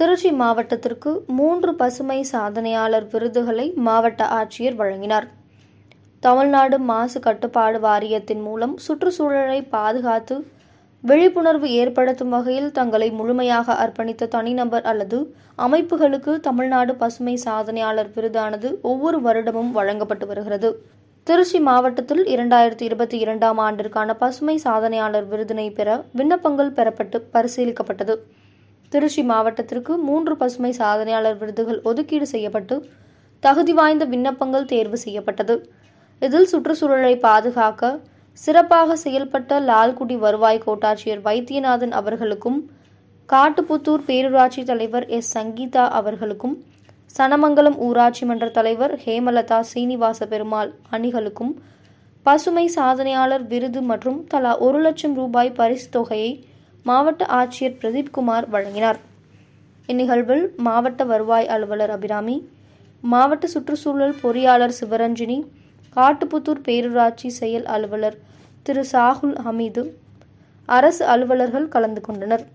திருச்சி மாவட்டத்திற்கு மூன்று பசுமை சாதனையாளர் விருதுகளை மாவட்ட ஆட்சியர் வழங்கினார் தமிழ்நாடு மாசு கட்டுப்பாடு வாரியத்தின் மூலம் சுற்றுச்சூழலை பாதுகாத்து விழிப்புணர்வு ஏற்படுத்தும் வகையில் தங்களை முழுமையாக அர்ப்பணித்த தனிநபர் அல்லது அமைப்புகளுக்கு தமிழ்நாடு பசுமை சாதனையாளர் விருதானது ஒவ்வொரு வருடமும் வழங்கப்பட்டு வருகிறது திருச்சி மாவட்டத்தில் இரண்டாயிரத்தி இருபத்தி இரண்டாம் ஆண்டிற்கான பசுமை சாதனையாளர் விருதினை பெற விண்ணப்பங்கள் பெறப்பட்டு பரிசீலிக்கப்பட்டது திருச்சி மாவட்டத்திற்கு மூன்று பசுமை சாதனையாளர் விருதுகள் ஒதுக்கீடு செய்யப்பட்டு தகுதி வாய்ந்த விண்ணப்பங்கள் தேர்வு செய்யப்பட்டது இதில் சுற்றுச்சூழலை பாதுகாக்க சிறப்பாக செயல்பட்ட லால்குடி வருவாய் கோட்டாட்சியர் வைத்தியநாதன் அவர்களுக்கும் காட்டுப்புத்தூர் பேரூராட்சி தலைவர் எஸ் சங்கீதா அவர்களுக்கும் சனமங்கலம் ஊராட்சி மன்ற தலைவர் ஹேமலதா சீனிவாச பெருமாள் அணிகளுக்கும் பசுமை சாதனையாளர் விருது மற்றும் தலா ஒரு லட்சம் ரூபாய் பரிசு தொகையை மாவட்ட ஆட்சியர் பிரதீப்குமார் வழங்கினார் இந்நிகழ்வில் மாவட்ட வருவாய் அலுவலர் அபிராமி மாவட்ட சுற்றுச்சூழல் பொறியாளர் சிவரஞ்சினி காட்டுப்புத்தூர் பேரூராட்சி செயல் அலுவலர் திரு சாகுல் ஹமீது அரசு அலுவலர்கள் கலந்து கொண்டனர்